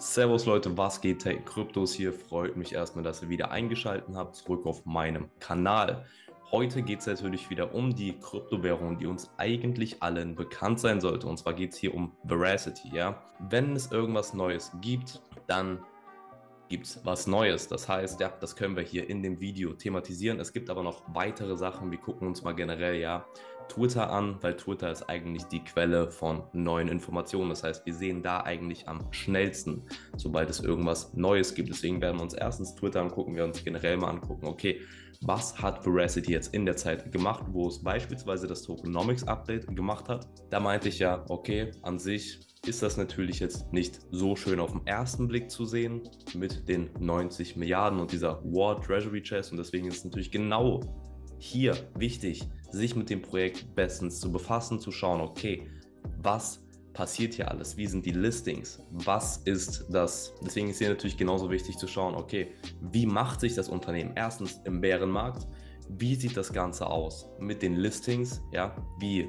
Servus Leute, was geht? Hey, Kryptos hier. Freut mich erstmal, dass ihr wieder eingeschaltet habt, zurück auf meinem Kanal. Heute geht es natürlich wieder um die Kryptowährung, die uns eigentlich allen bekannt sein sollte. Und zwar geht es hier um Veracity, ja. Wenn es irgendwas Neues gibt, dann gibt es was Neues. Das heißt, ja, das können wir hier in dem Video thematisieren. Es gibt aber noch weitere Sachen. Wir gucken uns mal generell ja Twitter an, weil Twitter ist eigentlich die Quelle von neuen Informationen. Das heißt, wir sehen da eigentlich am schnellsten, sobald es irgendwas Neues gibt. Deswegen werden wir uns erstens Twitter angucken, wir uns generell mal angucken, okay, was hat Veracity jetzt in der Zeit gemacht, wo es beispielsweise das Tokenomics Update gemacht hat. Da meinte ich ja, okay, an sich ist das natürlich jetzt nicht so schön auf den ersten Blick zu sehen mit den 90 Milliarden und dieser War Treasury Chest und deswegen ist es natürlich genau hier wichtig, sich mit dem Projekt bestens zu befassen, zu schauen, okay, was passiert hier alles? Wie sind die Listings? Was ist das? Deswegen ist hier natürlich genauso wichtig zu schauen, okay, wie macht sich das Unternehmen? Erstens im Bärenmarkt, wie sieht das Ganze aus mit den Listings? Ja, wie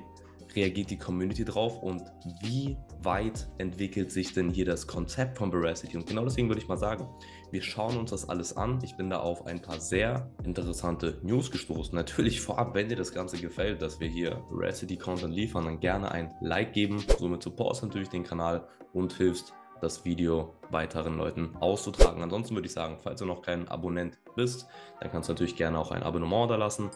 reagiert die Community drauf und wie weit entwickelt sich denn hier das Konzept von Veracity? Und genau deswegen würde ich mal sagen, wir schauen uns das alles an. Ich bin da auf ein paar sehr interessante News gestoßen. Natürlich vorab, wenn dir das Ganze gefällt, dass wir hier Veracity-Content liefern, dann gerne ein Like geben. Somit supportest natürlich den Kanal und hilfst das Video weiteren Leuten auszutragen. Ansonsten würde ich sagen, falls du noch kein Abonnent bist, dann kannst du natürlich gerne auch ein Abonnement da lassen.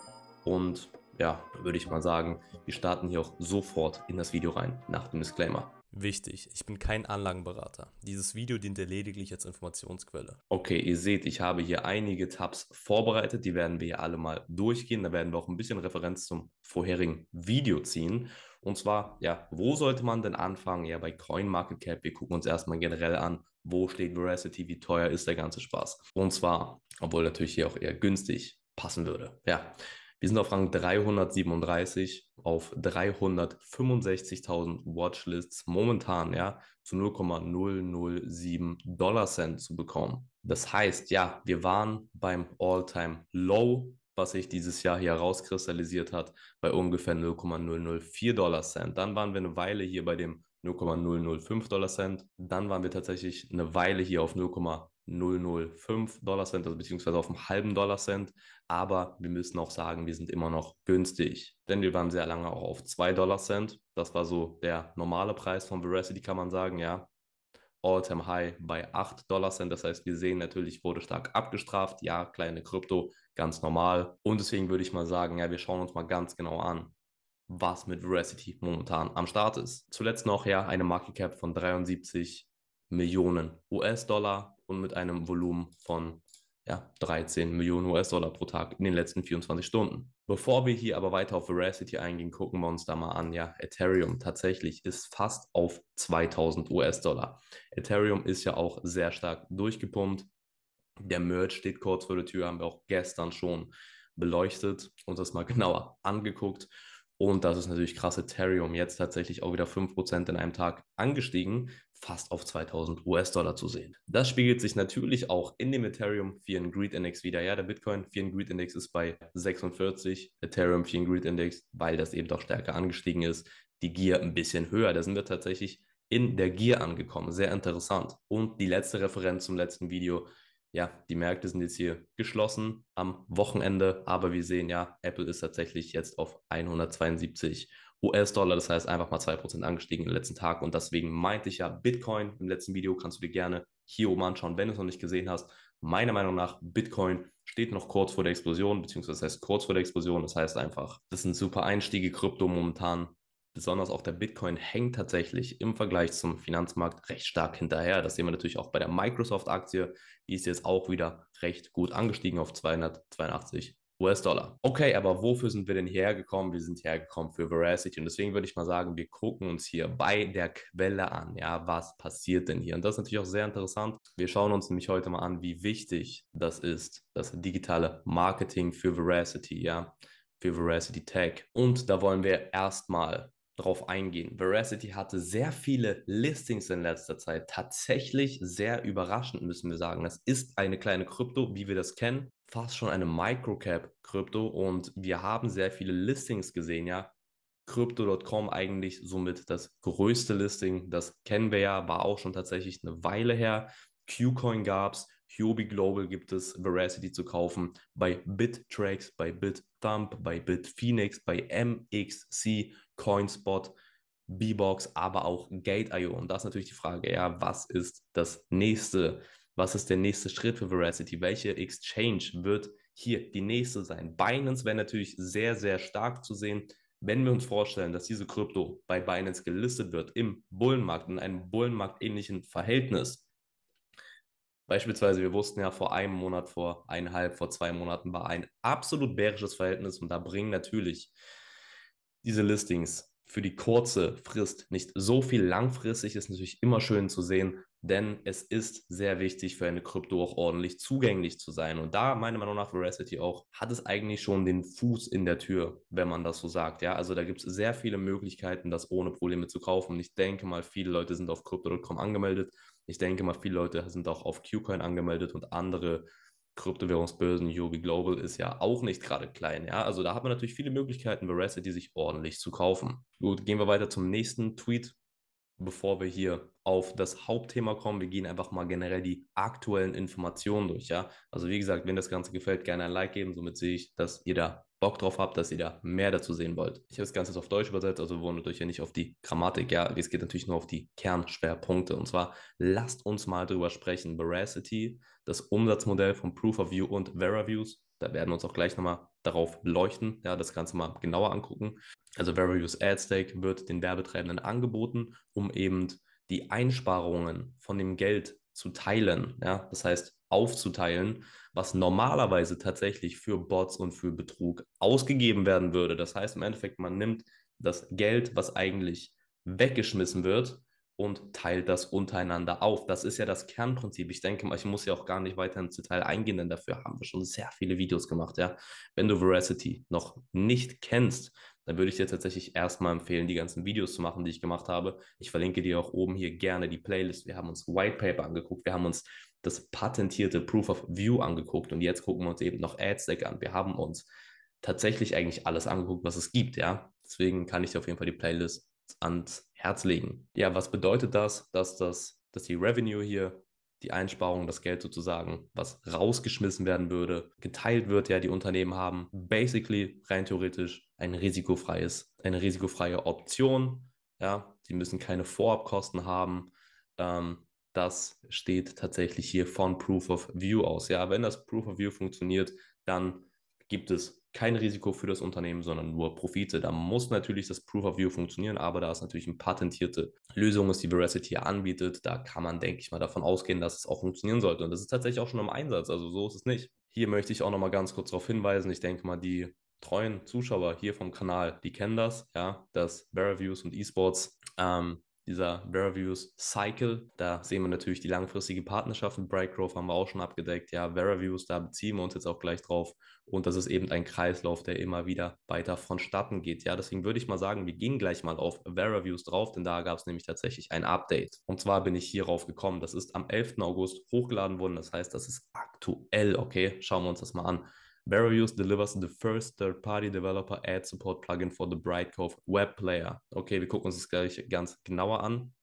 Und ja, würde ich mal sagen, wir starten hier auch sofort in das Video rein nach dem Disclaimer. Wichtig, ich bin kein Anlagenberater. Dieses Video dient dir lediglich als Informationsquelle. Okay, ihr seht, ich habe hier einige Tabs vorbereitet, die werden wir hier alle mal durchgehen. Da werden wir auch ein bisschen Referenz zum vorherigen Video ziehen. Und zwar, ja, wo sollte man denn anfangen? Ja, bei CoinMarketCap. Wir gucken uns erstmal generell an, wo steht Veracity, wie teuer ist der ganze Spaß. Und zwar, obwohl natürlich hier auch eher günstig passen würde. Ja, wir sind auf Rang 337 auf 365.000 Watchlists momentan, ja, zu 0,007 Dollar Cent zu bekommen. Das heißt, ja, wir waren beim All-Time-Low, was sich dieses Jahr hier rauskristallisiert hat, bei ungefähr 0,004 Dollar Cent. Dann waren wir eine Weile hier bei dem 0,005 Dollar Cent. Dann waren wir tatsächlich eine Weile hier auf 0, 005 Dollar Cent, also beziehungsweise auf einem halben Dollar Cent. Aber wir müssen auch sagen, wir sind immer noch günstig, denn wir waren sehr lange auch auf 2 Dollar Cent. Das war so der normale Preis von Veracity, kann man sagen, ja. All-Time High bei 8 Dollar Cent. Das heißt, wir sehen natürlich, wurde stark abgestraft. Ja, kleine Krypto, ganz normal. Und deswegen würde ich mal sagen, ja, wir schauen uns mal ganz genau an, was mit Veracity momentan am Start ist. Zuletzt noch ja eine Market Cap von 73 Millionen US-Dollar und mit einem Volumen von ja, 13 Millionen US-Dollar pro Tag in den letzten 24 Stunden. Bevor wir hier aber weiter auf Veracity eingehen, gucken wir uns da mal an. Ja, Ethereum tatsächlich ist fast auf 2000 US-Dollar. Ethereum ist ja auch sehr stark durchgepumpt. Der Merch steht kurz vor der Tür, haben wir auch gestern schon beleuchtet und das mal genauer angeguckt. Und das ist natürlich krass. Ethereum jetzt tatsächlich auch wieder 5% in einem Tag angestiegen fast auf 2000 US-Dollar zu sehen. Das spiegelt sich natürlich auch in dem Ethereum 4 Greed Index wieder. Ja, der Bitcoin 4 Greed Index ist bei 46, Ethereum 4 Greed Index, weil das eben doch stärker angestiegen ist, die Gier ein bisschen höher. Da sind wir tatsächlich in der Gier angekommen. Sehr interessant. Und die letzte Referenz zum letzten Video. Ja, die Märkte sind jetzt hier geschlossen am Wochenende, aber wir sehen ja, Apple ist tatsächlich jetzt auf 172 US-Dollar, das heißt einfach mal 2% angestiegen im letzten Tag. Und deswegen meinte ich ja, Bitcoin im letzten Video kannst du dir gerne hier oben anschauen, wenn du es noch nicht gesehen hast. Meiner Meinung nach, Bitcoin steht noch kurz vor der Explosion, beziehungsweise das heißt kurz vor der Explosion. Das heißt einfach, das sind super Einstiege, Krypto momentan. Besonders auch der Bitcoin hängt tatsächlich im Vergleich zum Finanzmarkt recht stark hinterher. Das sehen wir natürlich auch bei der Microsoft-Aktie. Die ist jetzt auch wieder recht gut angestiegen auf 282 US-Dollar. Okay, aber wofür sind wir denn hergekommen? Wir sind hergekommen für Veracity. Und deswegen würde ich mal sagen, wir gucken uns hier bei der Quelle an. Ja, was passiert denn hier? Und das ist natürlich auch sehr interessant. Wir schauen uns nämlich heute mal an, wie wichtig das ist, das digitale Marketing für Veracity, ja, für Veracity Tech. Und da wollen wir erstmal drauf eingehen. Veracity hatte sehr viele Listings in letzter Zeit. Tatsächlich sehr überraschend, müssen wir sagen. Das ist eine kleine Krypto, wie wir das kennen fast schon eine Microcap-Krypto und wir haben sehr viele Listings gesehen, ja. Crypto.com eigentlich somit das größte Listing, das kennen wir ja, war auch schon tatsächlich eine Weile her. Qcoin gab es, Huobi Global gibt es Veracity zu kaufen, bei BitTrax, bei BitThump, bei BitPhoenix, bei MXC, CoinSpot, Bbox, aber auch Gate.io. Und das ist natürlich die Frage, ja, was ist das nächste? Was ist der nächste Schritt für Veracity? Welche Exchange wird hier die nächste sein? Binance wäre natürlich sehr, sehr stark zu sehen. Wenn wir uns vorstellen, dass diese Krypto bei Binance gelistet wird im Bullenmarkt, in einem Bullenmarktähnlichen Verhältnis, Beispielsweise, wir wussten ja vor einem Monat, vor eineinhalb, vor zwei Monaten war ein absolut bärisches Verhältnis und da bringen natürlich diese Listings für die kurze Frist nicht so viel. Langfristig ist natürlich immer schön zu sehen, denn es ist sehr wichtig für eine Krypto auch ordentlich zugänglich zu sein. Und da meiner Meinung nach Veracity auch hat es eigentlich schon den Fuß in der Tür, wenn man das so sagt. Ja, also da gibt es sehr viele Möglichkeiten, das ohne Probleme zu kaufen. Und ich denke mal, viele Leute sind auf Crypto.com angemeldet. Ich denke mal, viele Leute sind auch auf Qcoin angemeldet und andere Kryptowährungsbörsen, Yobi Global ist ja auch nicht gerade klein. Ja, also da hat man natürlich viele Möglichkeiten, Veracity sich ordentlich zu kaufen. Gut, gehen wir weiter zum nächsten Tweet bevor wir hier auf das Hauptthema kommen, wir gehen einfach mal generell die aktuellen Informationen durch, ja. Also wie gesagt, wenn das Ganze gefällt, gerne ein Like geben, somit sehe ich, dass ihr da Bock drauf habt, dass ihr da mehr dazu sehen wollt. Ich habe das Ganze jetzt auf Deutsch übersetzt, also wir wollen natürlich ja nicht auf die Grammatik, ja, es geht natürlich nur auf die Kernschwerpunkte. Und zwar lasst uns mal darüber sprechen. Veracity, das Umsatzmodell von Proof of View und VeraViews, da werden wir uns auch gleich nochmal darauf leuchten, ja, das Ganze mal genauer angucken. Also Various Ad Stake wird den Werbetreibenden angeboten, um eben die Einsparungen von dem Geld zu teilen, ja, das heißt aufzuteilen, was normalerweise tatsächlich für Bots und für Betrug ausgegeben werden würde. Das heißt im Endeffekt, man nimmt das Geld, was eigentlich weggeschmissen wird, und teilt das untereinander auf. Das ist ja das Kernprinzip. Ich denke mal, ich muss ja auch gar nicht weiter ins Detail eingehen, denn dafür haben wir schon sehr viele Videos gemacht. Ja? Wenn du Veracity noch nicht kennst, dann würde ich dir tatsächlich erstmal empfehlen, die ganzen Videos zu machen, die ich gemacht habe. Ich verlinke dir auch oben hier gerne die Playlist. Wir haben uns White Paper angeguckt, wir haben uns das patentierte Proof of View angeguckt und jetzt gucken wir uns eben noch AdStack an. Wir haben uns tatsächlich eigentlich alles angeguckt, was es gibt, ja. Deswegen kann ich dir auf jeden Fall die Playlist ans Herz legen. Ja, was bedeutet das, dass das, dass die Revenue hier, die Einsparung, das Geld sozusagen, was rausgeschmissen werden würde, geteilt wird, ja, die Unternehmen haben basically rein theoretisch ein risikofreies, eine risikofreie Option. Ja, sie müssen keine Vorabkosten haben. Ähm, das steht tatsächlich hier von Proof of View aus. Ja, wenn das Proof of View funktioniert, dann gibt es kein Risiko für das Unternehmen, sondern nur Profite. Da muss natürlich das Proof of View funktionieren, aber da es natürlich eine patentierte Lösung ist, die Veracity anbietet, da kann man, denke ich mal, davon ausgehen, dass es auch funktionieren sollte. Und das ist tatsächlich auch schon im Einsatz, also so ist es nicht. Hier möchte ich auch nochmal ganz kurz darauf hinweisen, ich denke mal, die treuen Zuschauer hier vom Kanal, die kennen das, ja, dass Veraviews und Esports ähm, dieser VeraViews Cycle. Da sehen wir natürlich die langfristige Partnerschaft mit Brightgrove, haben wir auch schon abgedeckt. Ja, VeraViews, da beziehen wir uns jetzt auch gleich drauf. Und das ist eben ein Kreislauf, der immer wieder weiter vonstatten geht. Ja, deswegen würde ich mal sagen, wir gehen gleich mal auf VeraViews drauf, denn da gab es nämlich tatsächlich ein Update. Und zwar bin ich hierauf gekommen. Das ist am 11. August hochgeladen worden. Das heißt, das ist aktuell. Okay, schauen wir uns das mal an. Veriluse delivers the first third-party developer ad support plugin for the Brightcove web player. Okay, wir gucken uns das gleich ganz genauer an.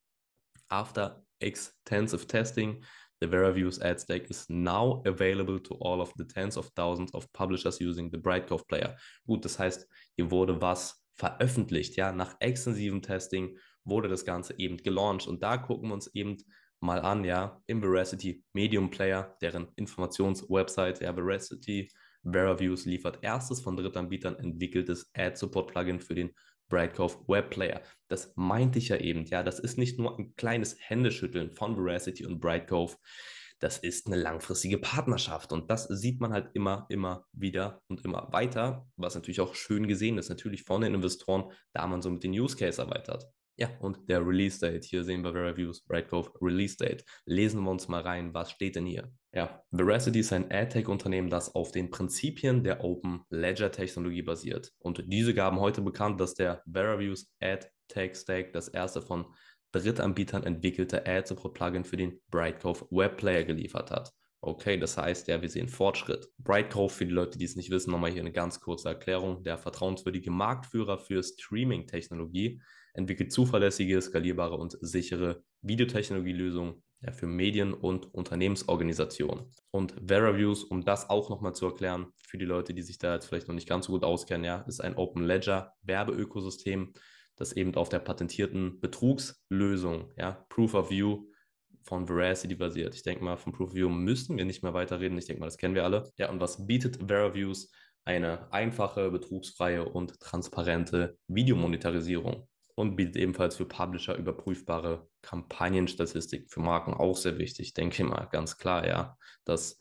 After extensive testing, the Veriluse ad stack is now available to all of the tens of thousands of publishers using the Brightcove player. Gut, das heißt, hier wurde was veröffentlicht, ja, nach extensivem Testing wurde das Ganze eben gelauncht und da gucken wir uns eben mal an, ja, im Veracity Medium Player, deren Informationswebsite, ja, Veracity VeraViews liefert erstes von Drittanbietern entwickeltes Ad-Support-Plugin für den Brightcove Web Player. Das meinte ich ja eben, ja, das ist nicht nur ein kleines Händeschütteln von Veracity und Brightcove, das ist eine langfristige Partnerschaft und das sieht man halt immer, immer wieder und immer weiter, was natürlich auch schön gesehen ist, natürlich von den Investoren, da man so mit den Use Case erweitert. Ja, und der Release Date, hier sehen wir Veraviews Brightcove Release Date. Lesen wir uns mal rein, was steht denn hier? Ja, Veracity ist ein AdTech-Unternehmen, das auf den Prinzipien der Open Ledger-Technologie basiert. Und diese gaben heute bekannt, dass der Veraviews AdTech-Stack das erste von Drittanbietern entwickelte Ad-Support-Plugin für den Brightcove Webplayer geliefert hat. Okay, das heißt, ja, wir sehen Fortschritt. Brightcove, für die Leute, die es nicht wissen, nochmal hier eine ganz kurze Erklärung. Der vertrauenswürdige Marktführer für Streaming-Technologie entwickelt zuverlässige, skalierbare und sichere Videotechnologielösungen ja, für Medien und Unternehmensorganisationen. Und VeraViews, um das auch nochmal zu erklären, für die Leute, die sich da jetzt vielleicht noch nicht ganz so gut auskennen, ja, ist ein Open Ledger Werbeökosystem, das eben auf der patentierten Betrugslösung, ja, Proof of View von Veracity basiert. Ich denke mal, von Proof of View müssen wir nicht mehr weiterreden. Ich denke mal, das kennen wir alle. Ja, und was bietet VeraViews? Eine einfache, betrugsfreie und transparente Videomonetarisierung und bietet ebenfalls für Publisher überprüfbare Kampagnenstatistiken für Marken auch sehr wichtig, denke ich mal, ganz klar, ja, dass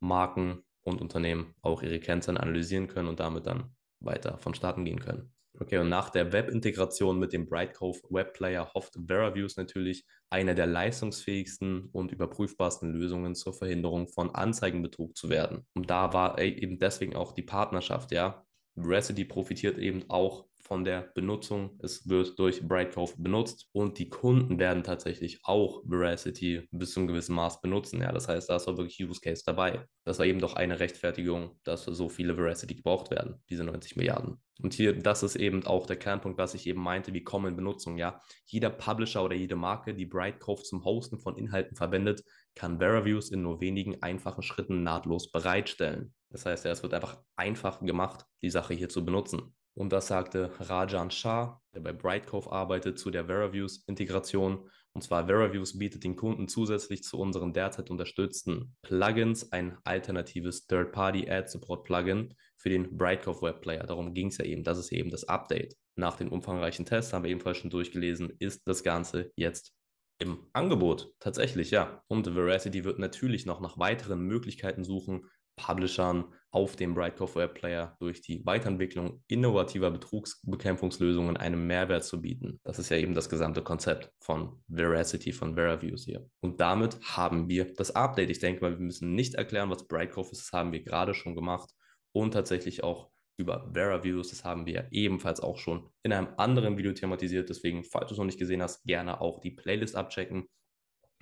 Marken und Unternehmen auch ihre Kennzahlen analysieren können und damit dann weiter vonstatten gehen können. Okay, und nach der Web-Integration mit dem Brightcove Webplayer hofft VeraViews natürlich, eine der leistungsfähigsten und überprüfbarsten Lösungen zur Verhinderung von Anzeigenbetrug zu werden. Und da war eben deswegen auch die Partnerschaft, ja. Residy profitiert eben auch von der Benutzung. Es wird durch Brightcove benutzt und die Kunden werden tatsächlich auch Veracity bis zu einem gewissen Maß benutzen. Ja, das heißt, da ist auch wirklich Use Case dabei. Das war eben doch eine Rechtfertigung, dass so viele Veracity gebraucht werden, diese 90 Milliarden. Und hier, das ist eben auch der Kernpunkt, was ich eben meinte, wie kommen Benutzung. Ja, jeder Publisher oder jede Marke, die Brightcove zum Hosten von Inhalten verwendet, kann Veraviews in nur wenigen einfachen Schritten nahtlos bereitstellen. Das heißt, ja, es wird einfach einfach gemacht, die Sache hier zu benutzen. Und das sagte Rajan Shah, der bei Brightcove arbeitet, zu der VeraViews-Integration. Und zwar VeraViews bietet den Kunden zusätzlich zu unseren derzeit unterstützten Plugins ein alternatives Third-Party-Ad-Support-Plugin für den Brightcove Web Player. Darum ging es ja eben. Das ist eben das Update. Nach den umfangreichen Tests haben wir ebenfalls schon durchgelesen, ist das Ganze jetzt im Angebot. Tatsächlich, ja. Und Veracity wird natürlich noch nach weiteren Möglichkeiten suchen, Publishern auf dem Brightcove Web Player durch die Weiterentwicklung innovativer Betrugsbekämpfungslösungen einen Mehrwert zu bieten. Das ist ja eben das gesamte Konzept von Veracity, von VeraViews hier. Und damit haben wir das Update. Ich denke mal, wir müssen nicht erklären, was Brightcove ist. Das haben wir gerade schon gemacht und tatsächlich auch über VeraViews. Das haben wir ebenfalls auch schon in einem anderen Video thematisiert. Deswegen, falls du es noch nicht gesehen hast, gerne auch die Playlist abchecken.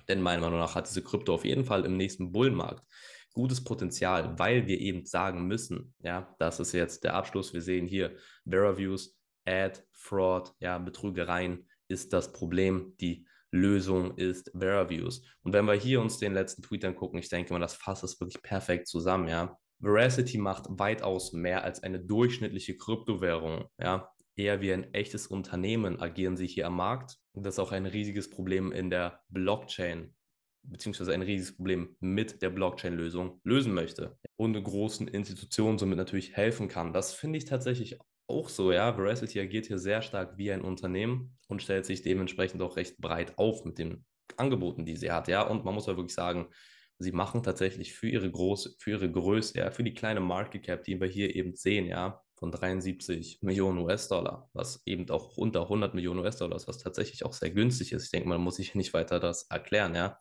Denn meiner Meinung nach hat diese Krypto auf jeden Fall im nächsten Bullenmarkt gutes Potenzial, weil wir eben sagen müssen, ja, das ist jetzt der Abschluss. Wir sehen hier Veraviews, Ad, Fraud, ja, Betrügereien ist das Problem, die Lösung ist Veraviews. Und wenn wir hier uns den letzten Tweet angucken, ich denke mal, das fasst es wirklich perfekt zusammen, ja. Veracity macht weitaus mehr als eine durchschnittliche Kryptowährung, ja. Eher wie ein echtes Unternehmen agieren sie hier am Markt. Und das ist auch ein riesiges Problem in der Blockchain beziehungsweise ein riesiges Problem mit der Blockchain-Lösung lösen möchte und großen Institutionen somit natürlich helfen kann. Das finde ich tatsächlich auch so, ja. Veracity agiert hier sehr stark wie ein Unternehmen und stellt sich dementsprechend auch recht breit auf mit den Angeboten, die sie hat, ja. Und man muss ja halt wirklich sagen, sie machen tatsächlich für ihre Groß, für ihre Größe, ja, für die kleine Market Cap, die wir hier eben sehen, ja, von 73 Millionen US-Dollar, was eben auch unter 100 Millionen US-Dollar ist, was tatsächlich auch sehr günstig ist. Ich denke, man muss sich nicht weiter das erklären, ja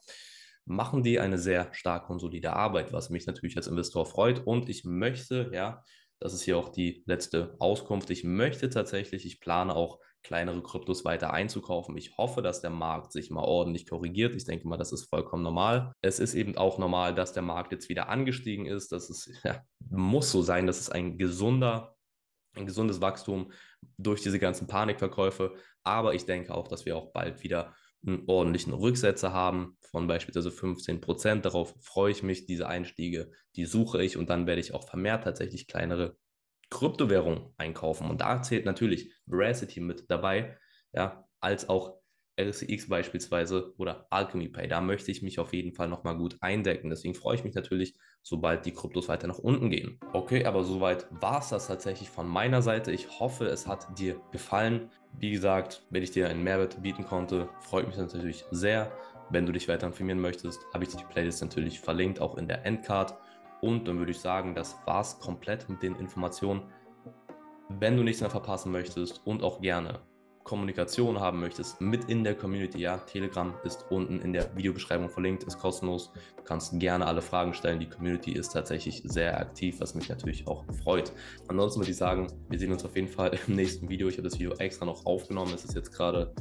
machen die eine sehr starke und solide Arbeit, was mich natürlich als Investor freut. Und ich möchte, ja, das ist hier auch die letzte Auskunft, ich möchte tatsächlich, ich plane auch kleinere Kryptos weiter einzukaufen. Ich hoffe, dass der Markt sich mal ordentlich korrigiert. Ich denke mal, das ist vollkommen normal. Es ist eben auch normal, dass der Markt jetzt wieder angestiegen ist. Das ist, ja, muss so sein, dass es ein gesunder, ein gesundes Wachstum durch diese ganzen Panikverkäufe. Aber ich denke auch, dass wir auch bald wieder einen ordentlichen Rücksetzer haben von beispielsweise 15 Prozent. Darauf freue ich mich, diese Einstiege, die suche ich und dann werde ich auch vermehrt tatsächlich kleinere Kryptowährungen einkaufen. Und da zählt natürlich Veracity mit dabei, ja, als auch RCX beispielsweise oder Alchemy Pay. Da möchte ich mich auf jeden Fall nochmal gut eindecken. Deswegen freue ich mich natürlich, sobald die Kryptos weiter nach unten gehen. Okay, aber soweit war es das tatsächlich von meiner Seite. Ich hoffe, es hat dir gefallen. Wie gesagt, wenn ich dir einen Mehrwert bieten konnte, freut mich natürlich sehr. Wenn du dich weiter informieren möchtest, habe ich dir die Playlist natürlich verlinkt, auch in der Endcard. Und dann würde ich sagen, das war's komplett mit den Informationen. Wenn du nichts mehr verpassen möchtest und auch gerne Kommunikation haben möchtest mit in der Community, ja, Telegram ist unten in der Videobeschreibung verlinkt, ist kostenlos. Du kannst gerne alle Fragen stellen. Die Community ist tatsächlich sehr aktiv, was mich natürlich auch freut. Ansonsten würde ich sagen, wir sehen uns auf jeden Fall im nächsten Video. Ich habe das Video extra noch aufgenommen. Es ist jetzt gerade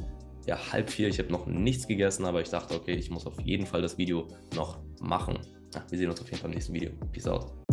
ja halb vier. Ich habe noch nichts gegessen, aber ich dachte, okay, ich muss auf jeden Fall das Video noch machen. Ja, wir sehen uns auf jeden Fall im nächsten Video. Peace out.